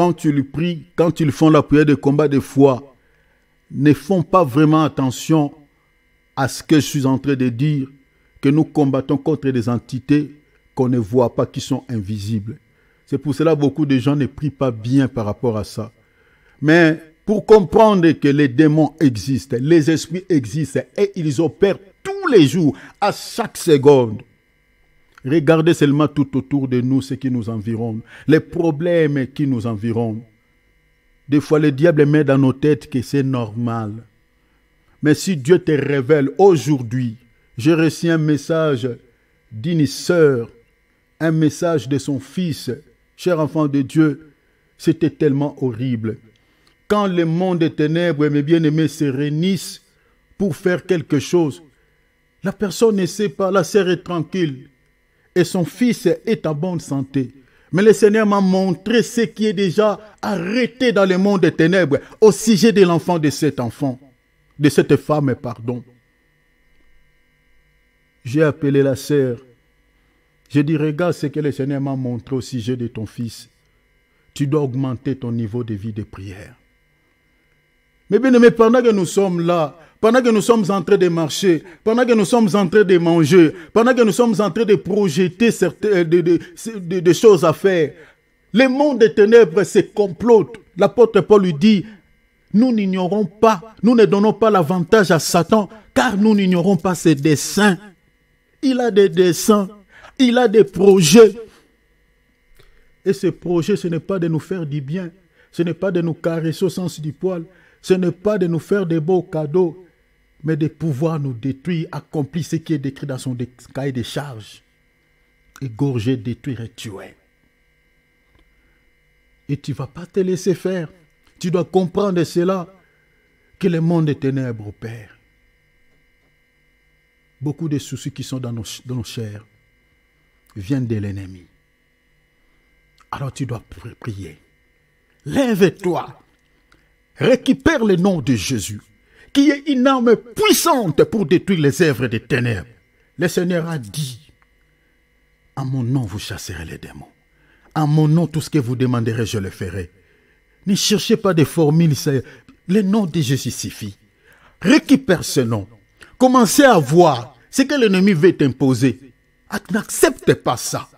quand ils prient, quand ils font la prière de combat de foi, ne font pas vraiment attention à ce que je suis en train de dire, que nous combattons contre des entités qu'on ne voit pas, qui sont invisibles. C'est pour cela que beaucoup de gens ne prient pas bien par rapport à ça. Mais pour comprendre que les démons existent, les esprits existent et ils opèrent tous les jours, à chaque seconde, Regardez seulement tout autour de nous ce qui nous environne, les problèmes qui nous environnent. Des fois, le diable met dans nos têtes que c'est normal. Mais si Dieu te révèle aujourd'hui, j'ai reçu un message d'une sœur, un message de son fils, cher enfant de Dieu, c'était tellement horrible. Quand le monde des ténèbres, mes bien-aimés, se réunissent pour faire quelque chose, la personne ne sait pas, la sœur est tranquille et son fils est en bonne santé. Mais le Seigneur m'a montré ce qui est déjà arrêté dans le monde des ténèbres au sujet de l'enfant de cet enfant, de cette femme, pardon. J'ai appelé la sœur. J'ai dit, regarde ce que le Seigneur m'a montré au sujet de ton fils. Tu dois augmenter ton niveau de vie de prière. Mais bien aimé, pendant que nous sommes là, pendant que nous sommes en train de marcher, pendant que nous sommes en train de manger, pendant que nous sommes en train de projeter certaines, euh, choses à faire, le monde des ténèbres se complote. L'apôtre Paul lui dit, nous n'ignorons pas, nous ne donnons pas l'avantage à Satan, car nous n'ignorons pas ses desseins. Il a des desseins, il a des projets. Et ces projets, ce n'est pas de nous faire du bien, ce n'est pas de nous caresser au sens du poil, ce n'est pas de nous faire des beaux cadeaux, mais de pouvoir nous détruire, accomplir ce qui est décrit dans son cahier de charges, égorger, détruire et tuer. Et tu ne vas pas te laisser faire. Tu dois comprendre cela, que le monde est ténèbres Père. Beaucoup de soucis qui sont dans nos, dans nos chairs viennent de l'ennemi. Alors tu dois prier. Lève-toi. Récupère le nom de Jésus qui est une arme puissante pour détruire les œuvres des ténèbres. Le Seigneur a dit, en mon nom vous chasserez les démons. En mon nom tout ce que vous demanderez, je le ferai. Ne cherchez pas des formules, le nom de Jésus suffit. Récupère ce nom. Commencez à voir ce que l'ennemi veut t'imposer. Ah, n'accepte pas ça.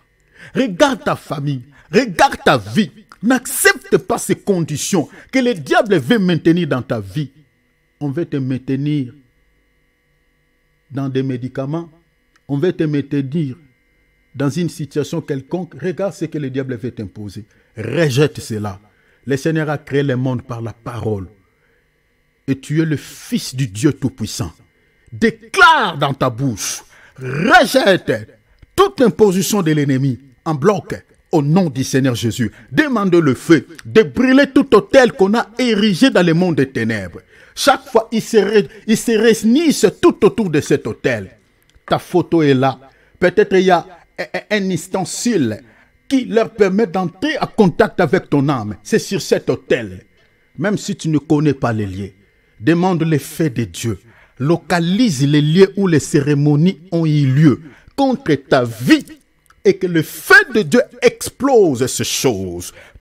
Regarde ta famille, regarde ta vie. N'accepte pas ces conditions que le diable veut maintenir dans ta vie on veut te maintenir dans des médicaments, on veut te maintenir dans une situation quelconque, regarde ce que le diable veut t'imposer. Rejette cela. Le Seigneur a créé le monde par la parole. Et tu es le Fils du Dieu Tout-Puissant. Déclare dans ta bouche, rejette toute imposition de l'ennemi en bloc au nom du Seigneur Jésus. Demande le feu de brûler tout hôtel qu'on a érigé dans les monde des ténèbres. Chaque fois, ils se, ré, réunissent tout autour de cet hôtel. Ta photo est là. Peut-être il y a un ustensile qui leur permet d'entrer en contact avec ton âme. C'est sur cet hôtel. Même si tu ne connais pas les lieux, demande les faits de Dieu. Localise les lieux où les cérémonies ont eu lieu contre ta vie et que le feu de Dieu explose ces choses.